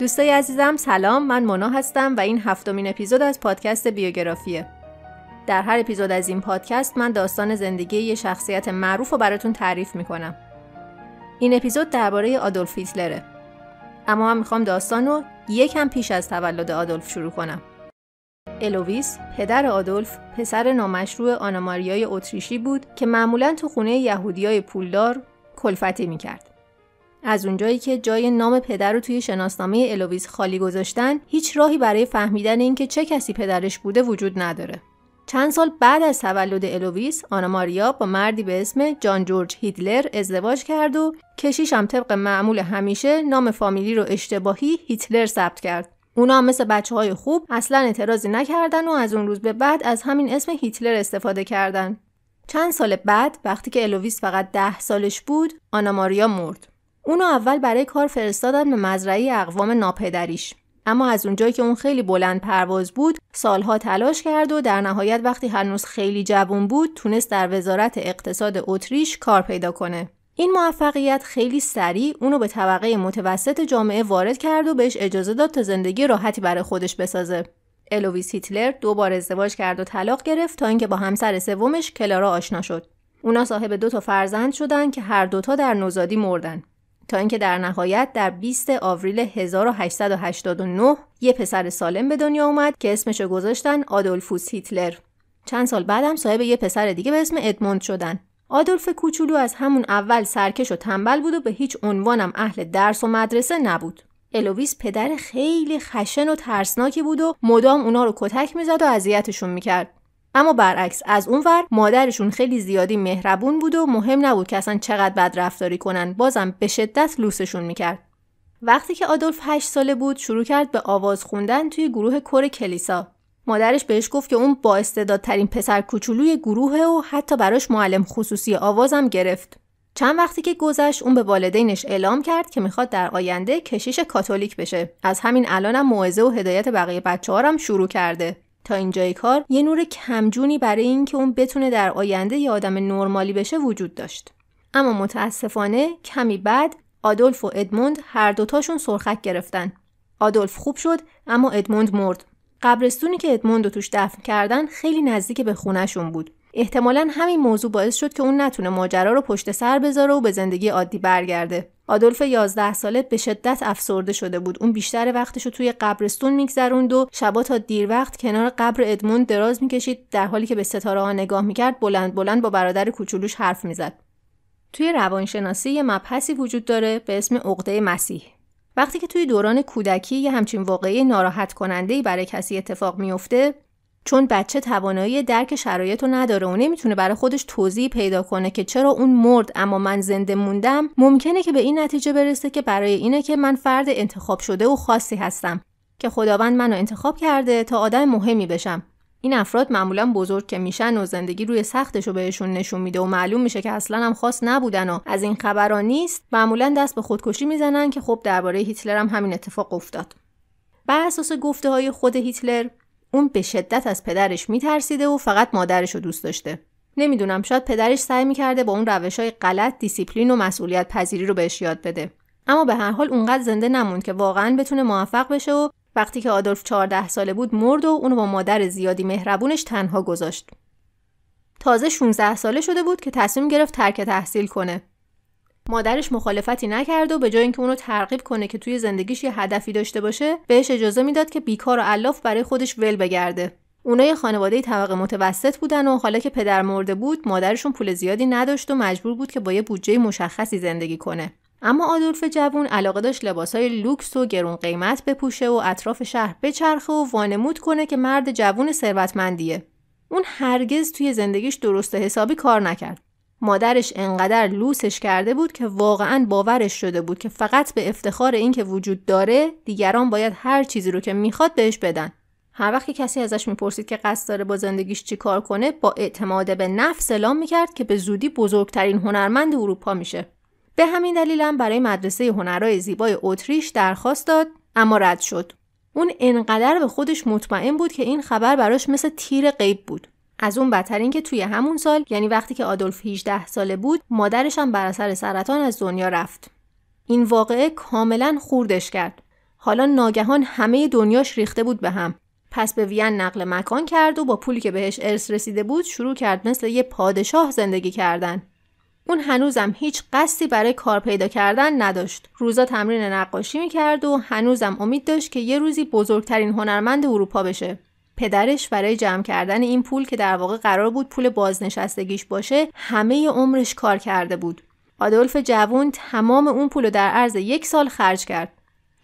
دوستای عزیزم سلام من مونا هستم و این هفتمین اپیزود از پادکست بیوگرافیه در هر اپیزود از این پادکست من داستان زندگی یه شخصیت معروف رو براتون تعریف میکنم این اپیزود درباره آدولف هیتلره اما من میخوام داستان رو یکم پیش از تولد آدولف شروع کنم الویس پدر آدولف پسر نامشروع آناماریای اتریشی بود که معمولا تو خونه یهودیای پولدار کلفتی میکرد از اونجایی که جای نام پدر رو توی شناسنامه الویز خالی گذاشتن هیچ راهی برای فهمیدن اینکه چه کسی پدرش بوده وجود نداره چند سال بعد از تولد الویس آنا ماریا با مردی به اسم جان جورج هیتلر ازدواج کرد و کشیش هم طبق معمول همیشه نام فامیلی رو اشتباهی هیتلر ثبت کرد اونا مثل بچه های خوب اصلا اعتراضی نکردن و از اون روز به بعد از همین اسم هیتلر استفاده کردن چند سال بعد وقتی که الویس فقط ده سالش بود آنا ماریا مرد اونو اول برای کار فرستادن به مزرعه اقوام ناپدریش اما از اونجایی که اون خیلی بلند پرواز بود سالها تلاش کرد و در نهایت وقتی هنوز خیلی جوان بود تونست در وزارت اقتصاد اتریش کار پیدا کنه این موفقیت خیلی سریع اونو به طبقه متوسط جامعه وارد کرد و بهش اجازه داد تا زندگی راحتی برای خودش بسازه الویس هیتلر دو بار ازدواج کرد و طلاق گرفت تا اینکه با همسر سومش کلارا آشنا شد اونا صاحب دو تا فرزند شدن که هر دوتا در نوزادی مردن تا اینکه در نهایت در 20 آوریل 1889 یه پسر سالم به دنیا اومد که اسمشو گذاشتن آدولفوس هیتلر. چند سال بعدم صاحب یه پسر دیگه به اسم ادموند شدن. آدولف کوچولو از همون اول سرکش و تنبل بود و به هیچ عنوانم اهل درس و مدرسه نبود. الویس پدر خیلی خشن و ترسناکی بود و مدام اونا رو کتک میزد و اذیتشون میکرد. اما برعکس از اونور مادرشون خیلی زیادی مهربون بود و مهم نبود که اصلا چقدر بد رفتاری کنن بازم به شدت لوسشون میکرد وقتی که آدولف 8 ساله بود شروع کرد به آواز خوندن توی گروه کور کلیسا مادرش بهش گفت که اون با استعدادترین پسر کوچولوی گروهه و حتی براش معلم خصوصی آوازم گرفت چند وقتی که گذشت اون به والدینش اعلام کرد که میخواد در آینده کشیش کاتولیک بشه از همین الانم هم موعظه و هدایت بقیه بچه هم شروع کرده تا اینجای کار یه نور کمجونی برای اینکه اون بتونه در آینده یه آدم نرمالی بشه وجود داشت اما متاسفانه کمی بعد آدولف و ادموند هر دوتاشون سرخک گرفتن آدولف خوب شد اما ادموند مرد قبرستونی که ادموند رو توش دفن کردن خیلی نزدیک به خونهشون بود احتمالا همین موضوع باعث شد که اون نتونه ماجرا رو پشت سر بذاره و به زندگی عادی برگرده آدولف 11 ساله به شدت افسرده شده بود اون بیشتر وقتش رو توی قبرستون میگذروند و شبا تا دیر وقت کنار قبر ادموند دراز میکشید در حالی که به ستاره ها نگاه میکرد بلند بلند با برادر کوچولوش حرف میزد توی روانشناسی یه مبحثی وجود داره به اسم عقده مسیح وقتی که توی دوران کودکی یه همچین واقعی ناراحت کننده برای کسی اتفاق میفته چون بچه توانایی درک شرایط رو نداره و نمیتونه برای خودش توضیح پیدا کنه که چرا اون مرد اما من زنده موندم ممکنه که به این نتیجه برسه که برای اینه که من فرد انتخاب شده و خاصی هستم که خداوند منو انتخاب کرده تا آدم مهمی بشم این افراد معمولا بزرگ که میشن و زندگی روی سختش رو بهشون نشون میده و معلوم میشه که اصلا هم خاص نبودن و از این خبرها نیست معمولا دست به خودکشی میزنن که خب درباره هیتلر هم همین اتفاق افتاد بر اساس گفته های خود هیتلر اون به شدت از پدرش میترسیده و فقط مادرش رو دوست داشته. نمیدونم شاید پدرش سعی میکرده با اون روش های غلط دیسیپلین و مسئولیت پذیری رو بهش یاد بده. اما به هر حال اونقدر زنده نموند که واقعا بتونه موفق بشه و وقتی که آدولف 14 ساله بود مرد و اونو با مادر زیادی مهربونش تنها گذاشت. تازه 16 ساله شده بود که تصمیم گرفت ترک تحصیل کنه. مادرش مخالفتی نکرد و به جای اینکه اونو ترغیب کنه که توی زندگیش یه هدفی داشته باشه بهش اجازه میداد که بیکار و علاف برای خودش ول بگرده اونا یه خانواده طبقه متوسط بودن و حالا که پدر مرده بود مادرشون پول زیادی نداشت و مجبور بود که با یه بودجه مشخصی زندگی کنه اما آدولف جوون علاقه داشت لباسهای لوکس و گرون قیمت بپوشه و اطراف شهر بچرخه و وانمود کنه که مرد جوون ثروتمندیه اون هرگز توی زندگیش درست حسابی کار نکرد مادرش انقدر لوسش کرده بود که واقعا باورش شده بود که فقط به افتخار اینکه وجود داره دیگران باید هر چیزی رو که میخواد بهش بدن هر وقت کسی ازش میپرسید که قصد داره با زندگیش چی کار کنه با اعتماد به نفس اعلام میکرد که به زودی بزرگترین هنرمند اروپا میشه به همین دلیل هم برای مدرسه هنرهای زیبای اتریش درخواست داد اما رد شد اون انقدر به خودش مطمئن بود که این خبر براش مثل تیر غیب بود از اون بدتر اینکه توی همون سال یعنی وقتی که آدولف 18 ساله بود مادرش هم بر اثر سرطان از دنیا رفت این واقعه کاملا خوردش کرد حالا ناگهان همه دنیاش ریخته بود به هم پس به وین نقل مکان کرد و با پولی که بهش ارث رسیده بود شروع کرد مثل یه پادشاه زندگی کردن اون هنوزم هیچ قصدی برای کار پیدا کردن نداشت. روزا تمرین نقاشی میکرد و هنوزم امید داشت که یه روزی بزرگترین هنرمند اروپا بشه. پدرش برای جمع کردن این پول که در واقع قرار بود پول بازنشستگیش باشه همه عمرش کار کرده بود آدولف جوون تمام اون پول رو در عرض یک سال خرج کرد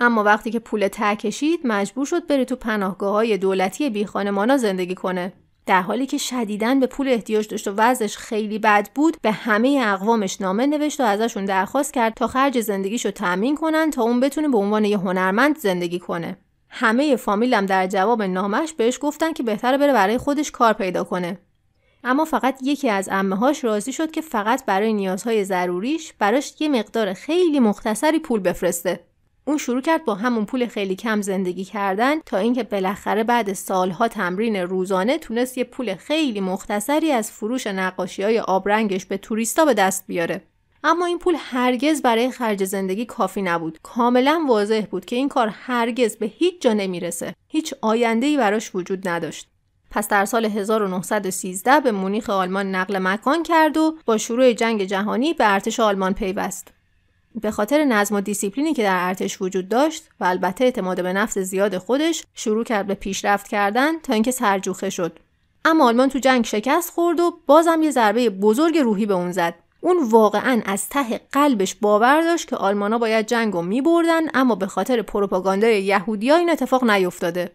اما وقتی که پول ته کشید مجبور شد بره تو پناهگاه های دولتی خانمانا زندگی کنه در حالی که شدیداً به پول احتیاج داشت و وضعش خیلی بد بود به همه اقوامش نامه نوشت و ازشون درخواست کرد تا خرج زندگیش رو تأمین کنن تا اون بتونه به عنوان یه هنرمند زندگی کنه همه فامیلم در جواب نامش بهش گفتن که بهتره بره برای خودش کار پیدا کنه اما فقط یکی از امه هاش راضی شد که فقط برای نیازهای ضروریش براش یه مقدار خیلی مختصری پول بفرسته اون شروع کرد با همون پول خیلی کم زندگی کردن تا اینکه بالاخره بعد سالها تمرین روزانه تونست یه پول خیلی مختصری از فروش نقاشی های آبرنگش به توریستا به دست بیاره اما این پول هرگز برای خرج زندگی کافی نبود کاملا واضح بود که این کار هرگز به هیچ جا نمیرسه هیچ آینده ای براش وجود نداشت پس در سال 1913 به مونیخ آلمان نقل مکان کرد و با شروع جنگ جهانی به ارتش آلمان پیوست به خاطر نظم و دیسیپلینی که در ارتش وجود داشت و البته اعتماد به نفس زیاد خودش شروع کرد به پیشرفت کردن تا اینکه سرجوخه شد اما آلمان تو جنگ شکست خورد و بازم یه ضربه بزرگ روحی به اون زد اون واقعا از ته قلبش باور داشت که آلمانا باید جنگ رو بردن اما به خاطر پروپاگاندای یهودیا این اتفاق نیفتاده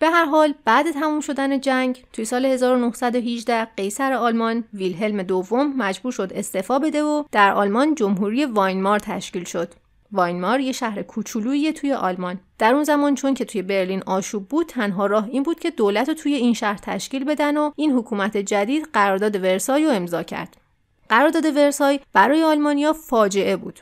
به هر حال بعد تموم شدن جنگ توی سال 1918 قیصر آلمان ویلهلم دوم مجبور شد استعفا بده و در آلمان جمهوری واینمار تشکیل شد واینمار یه شهر کوچولویی توی آلمان در اون زمان چون که توی برلین آشوب بود تنها راه این بود که دولت رو توی این شهر تشکیل بدن و این حکومت جدید قرارداد ورسای رو امضا کرد قرارداد ورسای برای آلمانیا فاجعه بود.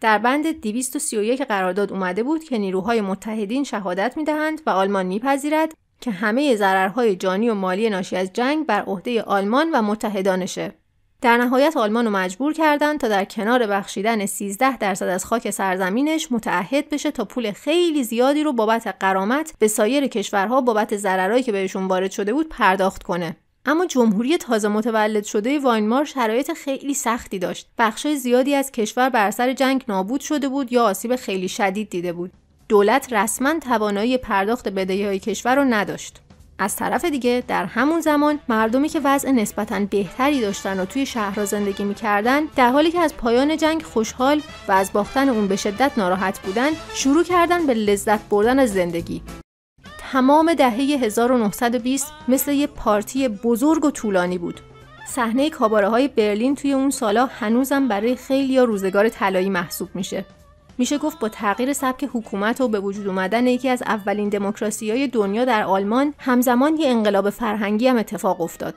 در بند 231 قرارداد اومده بود که نیروهای متحدین شهادت میدهند و آلمان میپذیرد که همه ضررهای جانی و مالی ناشی از جنگ بر عهده آلمان و متحدانشه. در نهایت آلمان رو مجبور کردند تا در کنار بخشیدن 13 درصد از خاک سرزمینش متعهد بشه تا پول خیلی زیادی رو بابت قرامت به سایر کشورها بابت ضررهایی که بهشون وارد شده بود پرداخت کنه. اما جمهوری تازه متولد شده واینمار شرایط خیلی سختی داشت. بخشای زیادی از کشور بر سر جنگ نابود شده بود یا آسیب خیلی شدید دیده بود. دولت رسما توانایی پرداخت های کشور رو نداشت. از طرف دیگه در همون زمان مردمی که وضع نسبتا بهتری داشتن و توی شهرها زندگی میکردن در حالی که از پایان جنگ خوشحال و از باختن اون به شدت ناراحت بودن شروع کردن به لذت بردن از زندگی تمام دهه 1920 مثل یه پارتی بزرگ و طولانی بود. صحنه کاباره های برلین توی اون سالا هنوزم برای خیلی روزگار طلایی محسوب میشه. میشه گفت با تغییر سبک حکومت و به وجود اومدن یکی از اولین دموکراسی های دنیا در آلمان همزمان یه انقلاب فرهنگی هم اتفاق افتاد.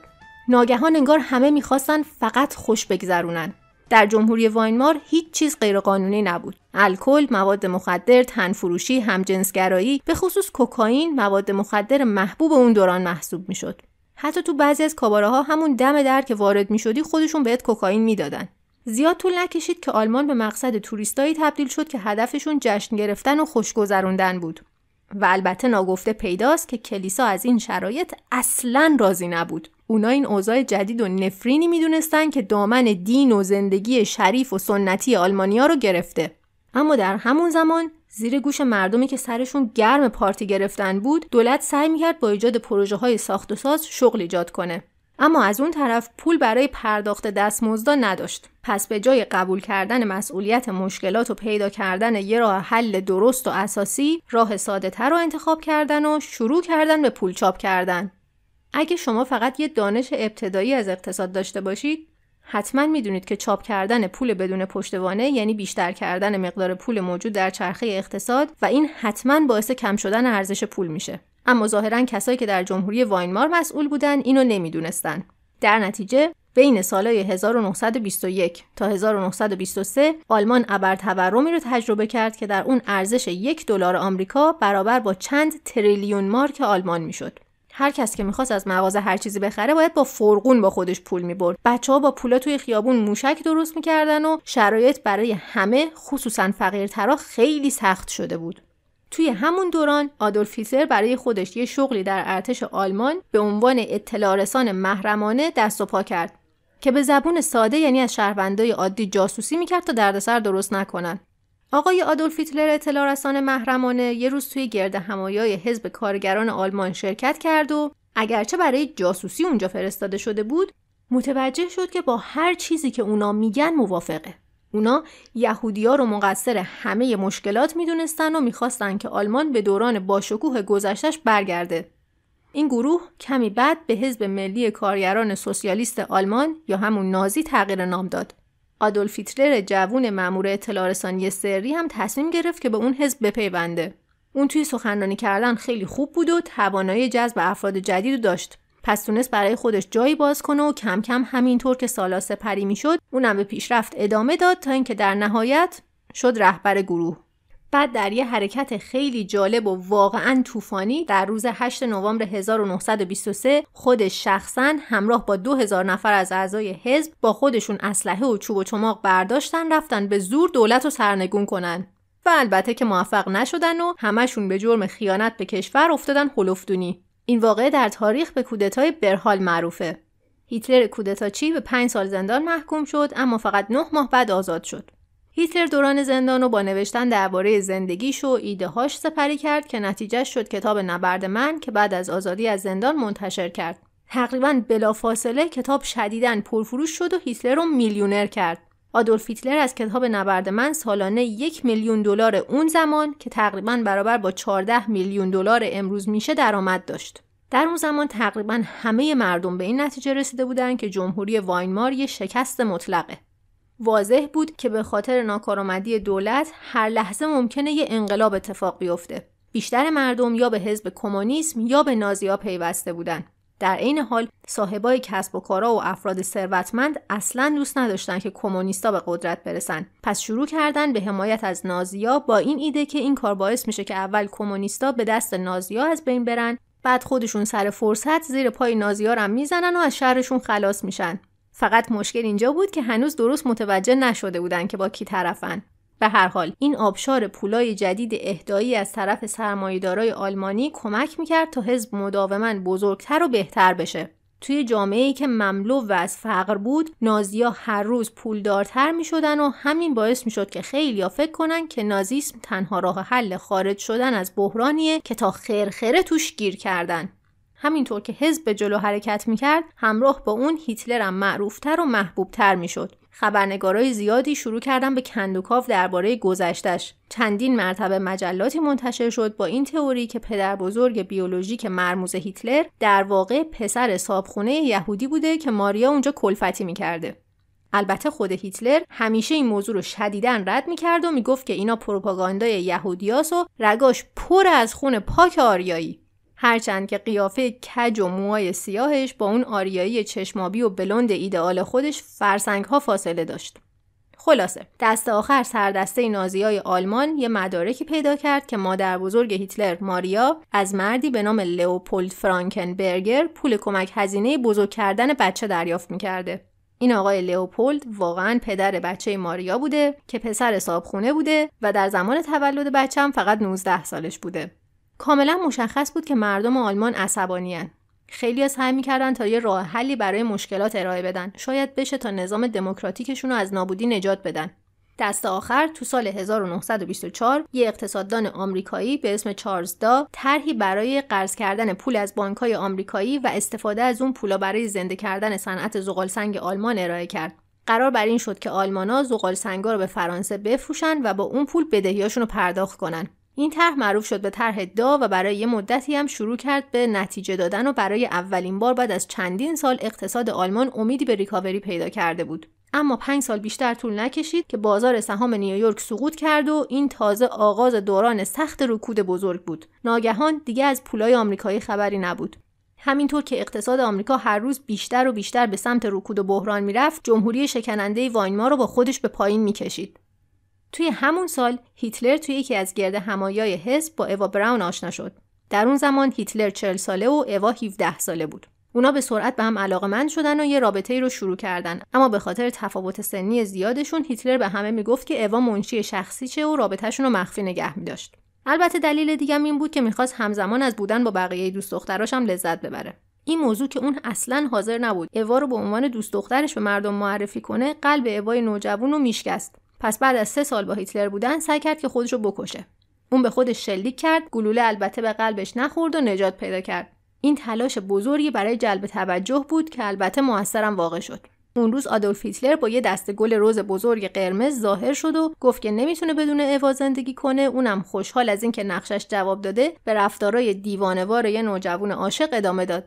ناگهان انگار همه میخواستن فقط خوش بگذرونن. در جمهوری واینمار هیچ چیز غیرقانونی نبود الکل مواد مخدر تنفروشی همجنسگرایی به خصوص کوکائین مواد مخدر محبوب اون دوران محسوب میشد حتی تو بعضی از کاباره ها همون دم در که وارد می شدی خودشون بهت کوکائین میدادن زیاد طول نکشید که آلمان به مقصد توریستایی تبدیل شد که هدفشون جشن گرفتن و خوشگذروندن بود و البته ناگفته پیداست که کلیسا از این شرایط اصلا راضی نبود اونا این اوضاع جدید و نفرینی میدونستن که دامن دین و زندگی شریف و سنتی آلمانیا رو گرفته اما در همون زمان زیر گوش مردمی که سرشون گرم پارتی گرفتن بود دولت سعی میکرد با ایجاد پروژه های ساخت و ساز شغل ایجاد کنه اما از اون طرف پول برای پرداخت دستمزدا نداشت پس به جای قبول کردن مسئولیت مشکلات و پیدا کردن یه راه حل درست و اساسی راه ساده تر رو انتخاب کردن و شروع کردن به پول چاپ کردن اگه شما فقط یه دانش ابتدایی از اقتصاد داشته باشید حتما میدونید که چاپ کردن پول بدون پشتوانه یعنی بیشتر کردن مقدار پول موجود در چرخه اقتصاد و این حتما باعث کم شدن ارزش پول میشه اما ظاهرا کسایی که در جمهوری واینمار مسئول بودن اینو نمیدونستن در نتیجه بین سالهای 1921 تا 1923 آلمان ابر تورمی رو تجربه کرد که در اون ارزش یک دلار آمریکا برابر با چند تریلیون مارک آلمان میشد هر کس که میخواست از مغازه هر چیزی بخره باید با فرقون با خودش پول میبرد بچه ها با پولا توی خیابون موشک درست میکردن و شرایط برای همه خصوصا فقیرترا خیلی سخت شده بود توی همون دوران آدولف هیتلر برای خودش یه شغلی در ارتش آلمان به عنوان اطلاع رسان محرمانه دست و پا کرد که به زبون ساده یعنی از شهروندای عادی جاسوسی میکرد تا دردسر درست نکنن آقای آدولف هیتلر اطلاع رسان محرمانه یه روز توی گرد همایای حزب کارگران آلمان شرکت کرد و اگرچه برای جاسوسی اونجا فرستاده شده بود متوجه شد که با هر چیزی که اونا میگن موافقه اونا ها رو مقصر همه مشکلات میدونستن و میخواستن که آلمان به دوران باشکوه گذشتش برگرده این گروه کمی بعد به حزب ملی کارگران سوسیالیست آلمان یا همون نازی تغییر نام داد آدولف فیتلر جوون مأمور اطلاع سری هم تصمیم گرفت که به اون حزب بپیونده. اون توی سخنرانی کردن خیلی خوب بود و توانایی جذب افراد جدید داشت. پس تونست برای خودش جایی باز کنه و کم کم همینطور که سالا سپری میشد اونم به پیشرفت ادامه داد تا اینکه در نهایت شد رهبر گروه. بعد در یه حرکت خیلی جالب و واقعا طوفانی در روز 8 نوامبر 1923 خودش شخصا همراه با 2000 نفر از اعضای حزب با خودشون اسلحه و چوب و چماق برداشتن رفتن به زور دولت رو سرنگون کنن و البته که موفق نشدن و همشون به جرم خیانت به کشور افتادن هلفدونی این واقعه در تاریخ به کودتای برحال معروفه هیتلر کودتاچی به پنج سال زندان محکوم شد اما فقط نه ماه بعد آزاد شد هیتلر دوران زندان رو با نوشتن درباره زندگیش و ایدههاش سپری کرد که نتیجه شد کتاب نبرد من که بعد از آزادی از زندان منتشر کرد. تقریبا بلافاصله کتاب شدیداً پرفروش شد و هیتلر رو میلیونر کرد. آدولف هیتلر از کتاب نبرد من سالانه یک میلیون دلار اون زمان که تقریبا برابر با 14 میلیون دلار امروز میشه درآمد داشت. در اون زمان تقریبا همه مردم به این نتیجه رسیده بودند که جمهوری واینمار یه شکست مطلقه. واضح بود که به خاطر ناکارآمدی دولت هر لحظه ممکنه یه انقلاب اتفاق بیفته بیشتر مردم یا به حزب کمونیسم یا به نازیا پیوسته بودند. در عین حال صاحبای کسب و کارا و افراد ثروتمند اصلا دوست نداشتن که کمونیستا به قدرت برسن پس شروع کردن به حمایت از نازیا با این ایده که این کار باعث میشه که اول کمونیستا به دست نازیا از بین برن بعد خودشون سر فرصت زیر پای نازیا رو میزنن و از شهرشون خلاص میشن فقط مشکل اینجا بود که هنوز درست متوجه نشده بودند که با کی طرفن به هر حال این آبشار پولای جدید اهدایی از طرف سرمایهدارای آلمانی کمک میکرد تا حزب مداوما بزرگتر و بهتر بشه توی جامعه ای که مملو و از فقر بود نازیا هر روز پولدارتر می شدن و همین باعث می شد که خیلی فکر کنن که نازیسم تنها راه حل خارج شدن از بحرانیه که تا خرخره توش گیر کردن همینطور که حزب به جلو حرکت میکرد همراه با اون هیتلرم معروفتر و محبوبتر میشد خبرنگارای زیادی شروع کردن به کندوکاو درباره گذشتش چندین مرتبه مجلاتی منتشر شد با این تئوری که پدر بزرگ بیولوژیک مرموز هیتلر در واقع پسر صابخونه یهودی بوده که ماریا اونجا کلفتی میکرده البته خود هیتلر همیشه این موضوع رو شدیدا رد میکرد و میگفت که اینا پروپاگاندای یهودیاس و رگاش پر از خون پاک آریایی هرچند که قیافه کج و موهای سیاهش با اون آریایی چشمابی و بلند ایدئال خودش فرسنگ ها فاصله داشت. خلاصه دست آخر سردسته نازی های آلمان یه مدارکی پیدا کرد که مادر بزرگ هیتلر ماریا از مردی به نام لئوپولد فرانکنبرگر پول کمک هزینه بزرگ کردن بچه دریافت میکرده. این آقای لئوپولد واقعا پدر بچه ماریا بوده که پسر صابخونه بوده و در زمان تولد بچه هم فقط 19 سالش بوده. کاملا مشخص بود که مردم آلمان عصبانیان خیلی سعی میکردن تا یه راه حلی برای مشکلات ارائه بدن شاید بشه تا نظام دموکراتیکشون رو از نابودی نجات بدن دست آخر تو سال 1924 یه اقتصاددان آمریکایی به اسم چارلز دا طرحی برای قرض کردن پول از بانکهای آمریکایی و استفاده از اون پولا برای زنده کردن صنعت زغالسنگ آلمان ارائه کرد قرار بر این شد که آلمانا زغالسنگا رو به فرانسه بفروشن و با اون پول بدهیاشون رو پرداخت کنن این طرح معروف شد به طرح دا و برای یه مدتی هم شروع کرد به نتیجه دادن و برای اولین بار بعد از چندین سال اقتصاد آلمان امیدی به ریکاوری پیدا کرده بود. اما پنج سال بیشتر طول نکشید که بازار سهام نیویورک سقوط کرد و این تازه آغاز دوران سخت رکود بزرگ بود. ناگهان دیگه از پولای آمریکایی خبری نبود. همینطور که اقتصاد آمریکا هر روز بیشتر و بیشتر به سمت رکود و بحران میرفت جمهوری شکننده واینما رو با خودش به پایین میکشید توی همون سال هیتلر توی یکی از گرد همایای حزب با اوا براون آشنا شد. در اون زمان هیتلر 40 ساله و اوا 17 ساله بود. اونا به سرعت به هم علاقمند شدن و یه رابطه ای رو شروع کردن اما به خاطر تفاوت سنی زیادشون هیتلر به همه میگفت که اوا منشی شخصی چه و رابطهشون رو مخفی نگه داشت. البته دلیل دیگه این بود که میخواست همزمان از بودن با بقیه دوست دختراش هم لذت ببره این موضوع که اون اصلا حاضر نبود اوا رو به عنوان دوست دخترش به مردم معرفی کنه قلب اوای نوجوون رو میشکست پس بعد از سه سال با هیتلر بودن سعی کرد که خودش رو بکشه اون به خودش شلیک کرد گلوله البته به قلبش نخورد و نجات پیدا کرد این تلاش بزرگی برای جلب توجه بود که البته موثرم واقع شد اون روز آدولف هیتلر با یه دست گل روز بزرگ قرمز ظاهر شد و گفت که نمیتونه بدون اوا زندگی کنه اونم خوشحال از اینکه نقشش جواب داده به رفتارای دیوانوار یه نوجوان عاشق ادامه داد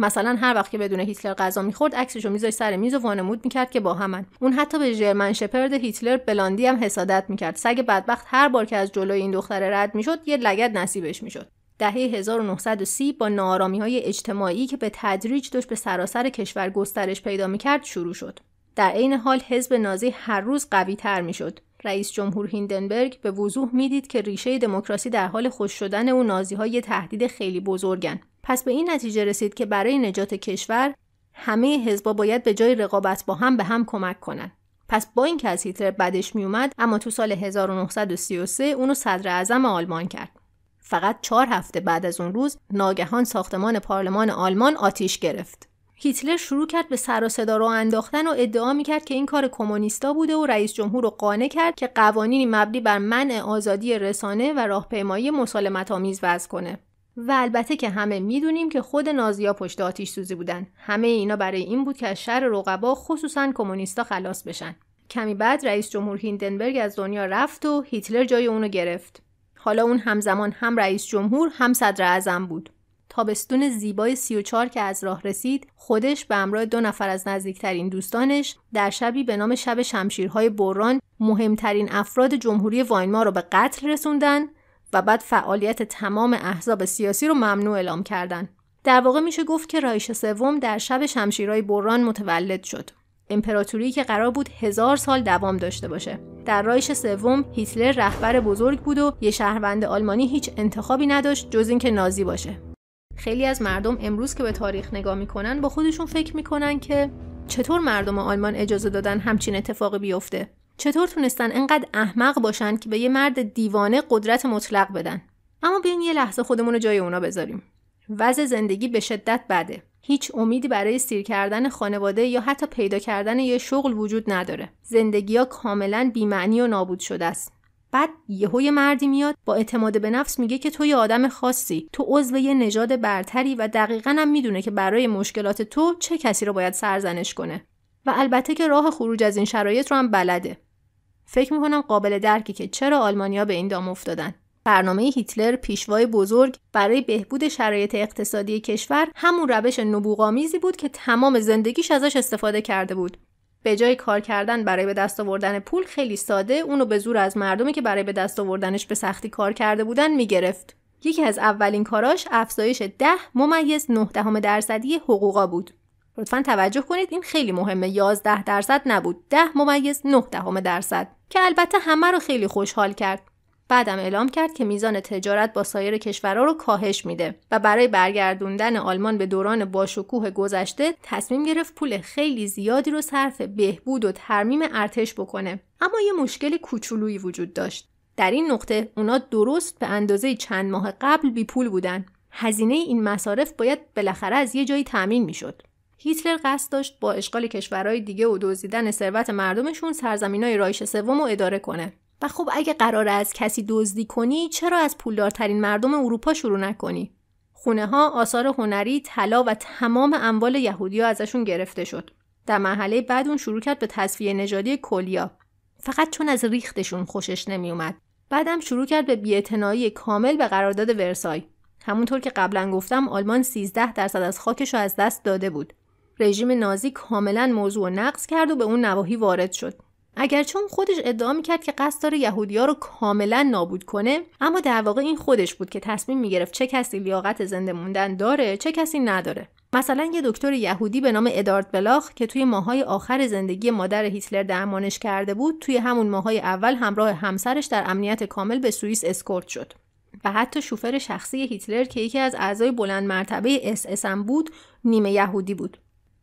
مثلا هر وقت که بدون هیتلر غذا میخورد رو میذاشت سر میز و وانمود میکرد که با همن اون حتی به ژرمن شپرد هیتلر بلاندی هم حسادت میکرد سگ بدبخت هر بار که از جلوی این دختره رد میشد یه لگد نصیبش میشد دهه 1930 با نارامی های اجتماعی که به تدریج داشت به سراسر کشور گسترش پیدا میکرد شروع شد. در عین حال حزب نازی هر روز قوی تر میشد. رئیس جمهور هیندنبرگ به وضوح میدید که ریشه دموکراسی در حال خوش شدن و نازی های تهدید خیلی بزرگن. پس به این نتیجه رسید که برای نجات کشور همه حزبا باید به جای رقابت با هم به هم کمک کنند. پس با اینکه از هیتلر بدش میومد اما تو سال 1933 اونو صدر اعظم آلمان کرد. فقط چهار هفته بعد از اون روز ناگهان ساختمان پارلمان آلمان آتیش گرفت. هیتلر شروع کرد به سر و صدا رو انداختن و ادعا میکرد که این کار کمونیستا بوده و رئیس جمهور رو قانع کرد که قوانینی مبنی بر منع آزادی رسانه و راهپیمایی مسالمت آمیز وضع کنه و البته که همه میدونیم که خود نازیا پشت آتیش سوزی بودن همه اینا برای این بود که از شر رقبا خصوصا کمونیستا خلاص بشن کمی بعد رئیس جمهور هیندنبرگ از دنیا رفت و هیتلر جای اونو گرفت حالا اون همزمان هم رئیس جمهور هم صدر اعظم بود تابستون زیبای 34 که از راه رسید خودش به همراه دو نفر از نزدیکترین دوستانش در شبی به نام شب شمشیرهای بران مهمترین افراد جمهوری واینما را به قتل رسوندن و بعد فعالیت تمام احزاب سیاسی رو ممنوع اعلام کردند. در واقع میشه گفت که رایش سوم در شب شمشیرهای بران متولد شد. امپراتوری که قرار بود هزار سال دوام داشته باشه. در رایش سوم هیتلر رهبر بزرگ بود و یه شهروند آلمانی هیچ انتخابی نداشت جز اینکه نازی باشه. خیلی از مردم امروز که به تاریخ نگاه میکنن با خودشون فکر میکنن که چطور مردم آلمان اجازه دادن همچین اتفاقی بیفته چطور تونستن انقدر احمق باشن که به یه مرد دیوانه قدرت مطلق بدن اما بیاین یه لحظه خودمون رو جای اونا بذاریم وضع زندگی به شدت بده هیچ امیدی برای سیر کردن خانواده یا حتی پیدا کردن یه شغل وجود نداره زندگی ها کاملا بیمعنی و نابود شده است بعد یهو یه مردی میاد با اعتماد به نفس میگه که تو یه آدم خاصی تو عضو یه نژاد برتری و دقیقا هم میدونه که برای مشکلات تو چه کسی رو باید سرزنش کنه و البته که راه خروج از این شرایط رو هم بلده فکر میکنم قابل درکی که چرا آلمانیا به این دام افتادن برنامه هیتلر پیشوای بزرگ برای بهبود شرایط اقتصادی کشور همون روش نبوغامیزی بود که تمام زندگیش ازش استفاده کرده بود به جای کار کردن برای به دست آوردن پول خیلی ساده اونو به زور از مردمی که برای به دست آوردنش به سختی کار کرده بودن میگرفت. یکی از اولین کاراش افزایش ده ممیز 9 درصدی حقوقا بود. لطفا توجه کنید این خیلی مهمه 11 درصد نبود ده ممیز 9 دهم درصد که البته همه رو خیلی خوشحال کرد بعدم اعلام کرد که میزان تجارت با سایر کشورها رو کاهش میده و برای برگردوندن آلمان به دوران باشکوه گذشته تصمیم گرفت پول خیلی زیادی رو صرف بهبود و ترمیم ارتش بکنه اما یه مشکل کوچولویی وجود داشت در این نقطه اونا درست به اندازه چند ماه قبل بی پول بودن هزینه این مصارف باید بالاخره از یه جایی تامین میشد هیتلر قصد داشت با اشغال کشورهای دیگه و دزدیدن ثروت مردمشون سرزمینای رایش سوم رو اداره کنه و خب اگه قرار از کسی دزدی کنی چرا از پولدارترین مردم اروپا شروع نکنی خونه ها آثار هنری طلا و تمام اموال یهودیا ازشون گرفته شد در مرحله بعد اون شروع کرد به تصفیه نژادی کلیا فقط چون از ریختشون خوشش نمیومد بعدم شروع کرد به بیاعتنایی کامل به قرارداد ورسای همونطور که قبلا گفتم آلمان 13 درصد از خاکش از دست داده بود رژیم نازی کاملا موضوع نقض کرد و به اون نواحی وارد شد اگر چون خودش ادعا میکرد که قصد داره یهودیا رو کاملا نابود کنه اما در واقع این خودش بود که تصمیم میگرفت چه کسی لیاقت زنده موندن داره چه کسی نداره مثلا یه دکتر یهودی به نام ادارد بلاخ که توی ماهای آخر زندگی مادر هیتلر درمانش کرده بود توی همون ماهای اول همراه همسرش در امنیت کامل به سوئیس اسکورت شد و حتی شوفر شخصی هیتلر که یکی از اعضای بلند مرتبه اس بود نیمه یهودی بود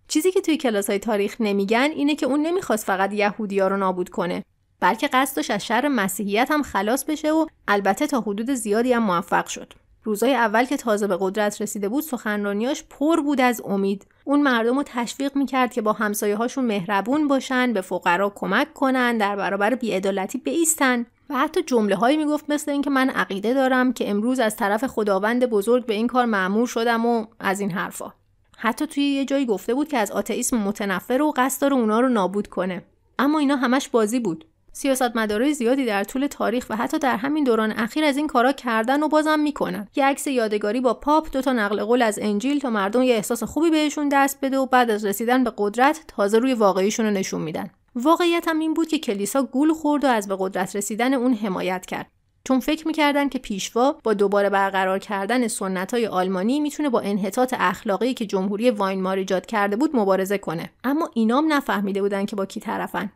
چیزی که توی کلاس های تاریخ نمیگن اینه که اون نمیخواست فقط یهودیا رو نابود کنه بلکه قصدش از شر مسیحیت هم خلاص بشه و البته تا حدود زیادی هم موفق شد روزای اول که تازه به قدرت رسیده بود سخنرانیاش پر بود از امید اون مردم رو تشویق میکرد که با همسایه هاشون مهربون باشن به فقرا کمک کنن در برابر بیعدالتی بایستن و حتی جمله هایی میگفت مثل اینکه من عقیده دارم که امروز از طرف خداوند بزرگ به این کار معمور شدم و از این حرفها حتی توی یه جایی گفته بود که از آتئیسم متنفر و قصد داره اونا رو نابود کنه اما اینا همش بازی بود سیاستمدارای زیادی در طول تاریخ و حتی در همین دوران اخیر از این کارا کردن و بازم میکنن یه عکس یادگاری با پاپ دو تا نقل قول از انجیل تا مردم یه احساس خوبی بهشون دست بده و بعد از رسیدن به قدرت تازه روی واقعیشون رو نشون میدن واقعیت هم این بود که کلیسا گول خورد و از به قدرت رسیدن اون حمایت کرد چون فکر میکردن که پیشوا با دوباره برقرار کردن سنت های آلمانی میتونه با انحطاط اخلاقی که جمهوری واینمار ایجاد کرده بود مبارزه کنه اما اینام نفهمیده بودن که با کی طرفن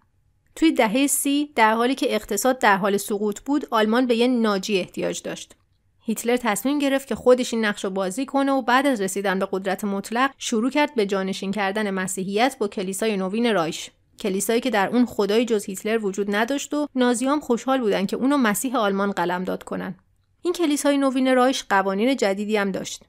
توی دهه سی در حالی که اقتصاد در حال سقوط بود آلمان به یه ناجی احتیاج داشت هیتلر تصمیم گرفت که خودش این نقش رو بازی کنه و بعد از رسیدن به قدرت مطلق شروع کرد به جانشین کردن مسیحیت با کلیسای نوین رایش کلیسایی که در اون خدای جز هیتلر وجود نداشت و نازیام خوشحال بودن که اونو مسیح آلمان قلمداد کنن این کلیسای نوین رایش قوانین جدیدی هم داشت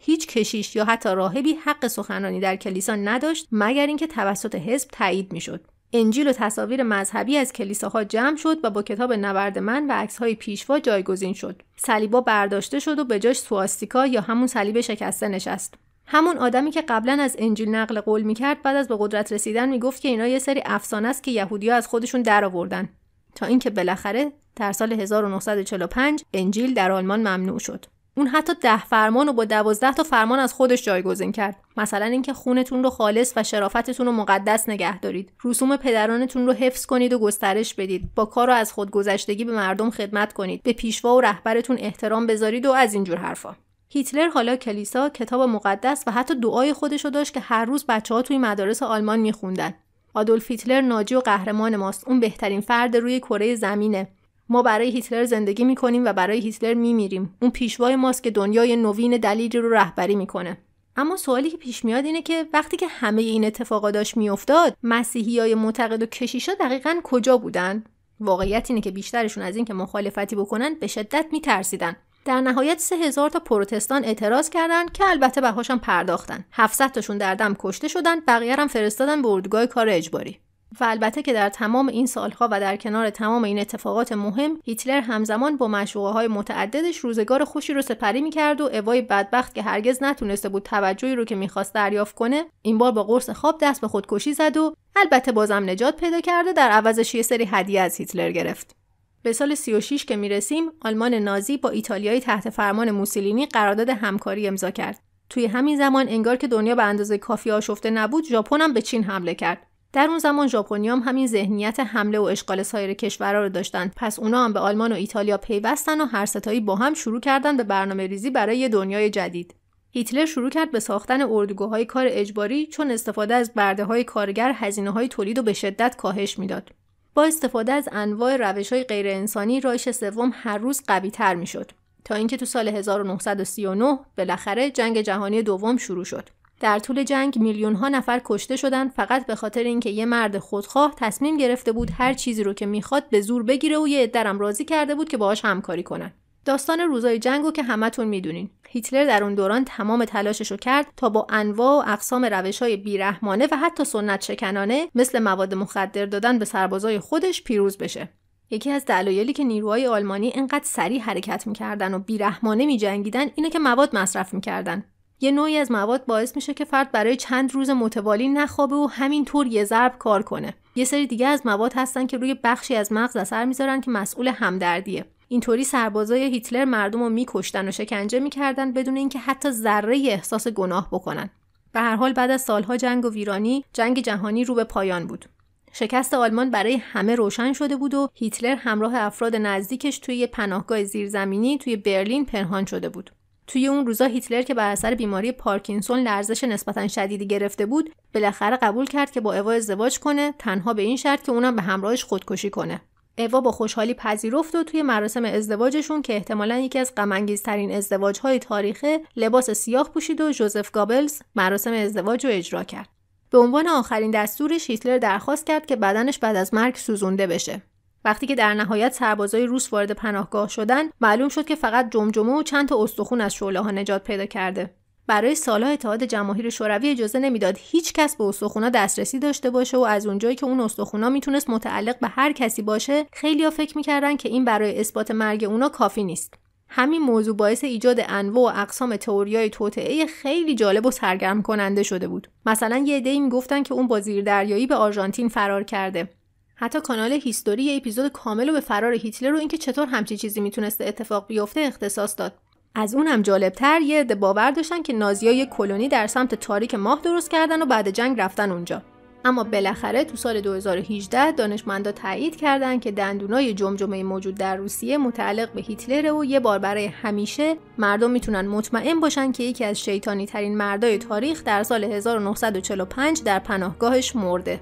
هیچ کشیش یا حتی راهبی حق سخنرانی در کلیسا نداشت مگر اینکه توسط حزب تایید میشد انجیل و تصاویر مذهبی از کلیساها جمع شد و با کتاب نبرد من و های پیشوا جایگزین شد صلیبا برداشته شد و به جاش سواستیکا یا همون صلیب شکسته نشست همون آدمی که قبلا از انجیل نقل قول میکرد بعد از به قدرت رسیدن میگفت که اینا یه سری افسانه است که یهودیا از خودشون درآوردن تا اینکه بالاخره در سال 1945 انجیل در آلمان ممنوع شد اون حتی ده فرمان و با دوازده تا فرمان از خودش جایگزین کرد مثلا اینکه خونتون رو خالص و شرافتتون رو مقدس نگه دارید رسوم پدرانتون رو حفظ کنید و گسترش بدید با کار و از خودگذشتگی به مردم خدمت کنید به پیشوا و رهبرتون احترام بذارید و از اینجور حرفا هیتلر حالا کلیسا، کتاب مقدس و حتی دعای خودشو داشت که هر روز بچه ها توی مدارس آلمان میخوندن. آدولف هیتلر ناجی و قهرمان ماست. اون بهترین فرد روی کره زمینه. ما برای هیتلر زندگی میکنیم و برای هیتلر میمیریم. اون پیشوای ماست که دنیای نوین دلیلی رو رهبری میکنه. اما سوالی که پیش میاد اینه که وقتی که همه این اتفاقا داشت میافتاد مسیحی های معتقد و کشیشا دقیقا کجا بودن واقعیت اینه که بیشترشون از اینکه مخالفتی بکنن به شدت میترسیدن در نهایت 3000 تا پروتستان اعتراض کردند که البته بهاشان پرداختن 700 تاشون در دم کشته شدن بقیه هم فرستادن به اردوگاه کار اجباری و البته که در تمام این سالها و در کنار تمام این اتفاقات مهم هیتلر همزمان با مشروعه های متعددش روزگار خوشی رو سپری میکرد و اوای بدبخت که هرگز نتونسته بود توجهی رو که میخواست دریافت کنه این بار با قرص خواب دست به خودکشی زد و البته بازم نجات پیدا کرده در عوضش یه سری هدیه از هیتلر گرفت به سال 36 که میرسیم آلمان نازی با ایتالیایی تحت فرمان موسولینی قرارداد همکاری امضا کرد توی همین زمان انگار که دنیا به اندازه کافی آشفته نبود ژاپن هم به چین حمله کرد در اون زمان ژاپنیام هم همین ذهنیت حمله و اشغال سایر کشورها رو داشتند، پس اونا هم به آلمان و ایتالیا پیوستن و هر ستایی با هم شروع کردن به برنامه ریزی برای یه دنیای جدید هیتلر شروع کرد به ساختن اردوگاه‌های کار اجباری چون استفاده از برده کارگر هزینه های تولید و به شدت کاهش میداد با استفاده از انواع روش های غیر انسانی رایش سوم هر روز قوی تر می شد تا اینکه تو سال 1939 بالاخره جنگ جهانی دوم شروع شد. در طول جنگ میلیون ها نفر کشته شدند فقط به خاطر اینکه یه مرد خودخواه تصمیم گرفته بود هر چیزی رو که میخواد به زور بگیره و یه درم راضی کرده بود که باهاش همکاری کنن. داستان روزای جنگ رو که همتون میدونین هیتلر در اون دوران تمام تلاشش رو کرد تا با انواع و اقسام روش های بیرحمانه و حتی سنت شکنانه مثل مواد مخدر دادن به سربازای خودش پیروز بشه یکی از دلایلی که نیروهای آلمانی انقدر سریع حرکت میکردن و بیرحمانه میجنگیدن اینه که مواد مصرف میکردن یه نوعی از مواد باعث میشه که فرد برای چند روز متوالی نخوابه و همینطور یه ضرب کار کنه یه سری دیگه از مواد هستن که روی بخشی از مغز اثر میذارن که مسئول همدردیه اینطوری سربازای هیتلر مردم رو میکشتن و شکنجه میکردن بدون اینکه حتی ذره احساس گناه بکنن به هر حال بعد از سالها جنگ و ویرانی جنگ جهانی رو به پایان بود شکست آلمان برای همه روشن شده بود و هیتلر همراه افراد نزدیکش توی پناهگاه زیرزمینی توی برلین پنهان شده بود توی اون روزا هیتلر که بر اثر بیماری پارکینسون لرزش نسبتا شدیدی گرفته بود بالاخره قبول کرد که با اوا ازدواج کنه تنها به این شرط که اونم به همراهش خودکشی کنه اوا با خوشحالی پذیرفت و توی مراسم ازدواجشون که احتمالا یکی از غمانگیزترین ازدواجهای تاریخه لباس سیاه پوشید و جوزف گابلز مراسم ازدواج رو اجرا کرد به عنوان آخرین دستورش هیتلر درخواست کرد که بدنش بعد از مرگ سوزونده بشه وقتی که در نهایت سربازای روس وارد پناهگاه شدن معلوم شد که فقط جمجمه و چند تا استخون از شعله ها نجات پیدا کرده برای سالها اتحاد جماهیر شوروی اجازه نمیداد هیچ کس به استخونا دسترسی داشته باشه و از اونجایی که اون استخونا میتونست متعلق به هر کسی باشه ها فکر میکردن که این برای اثبات مرگ اونا کافی نیست همین موضوع باعث ایجاد انواع و اقسام تئوریای توطعه خیلی جالب و سرگرم کننده شده بود مثلا یه عدهای میگفتن که اون با دریایی به آرژانتین فرار کرده حتی کانال هیستوری یه اپیزود کامل و به فرار هیتلر رو اینکه چطور همچی چیزی میتونسته اتفاق بیفته اختصاص داد از اونم جالبتر یه عده باور داشتن که نازیای یه کلونی در سمت تاریک ماه درست کردن و بعد جنگ رفتن اونجا اما بالاخره تو سال 2018 دانشمندا تایید کردند که دندونای جمجمه موجود در روسیه متعلق به هیتلر و یه بار برای همیشه مردم میتونن مطمئن باشن که یکی از شیطانی ترین مردای تاریخ در سال 1945 در پناهگاهش مرده.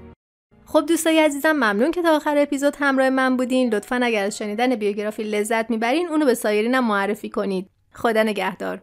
خب دوستای عزیزم ممنون که تا آخر اپیزود همراه من بودین. لطفا اگر از شنیدن بیوگرافی لذت میبرین اونو به سایرینم معرفی کنید. خدا نگهدار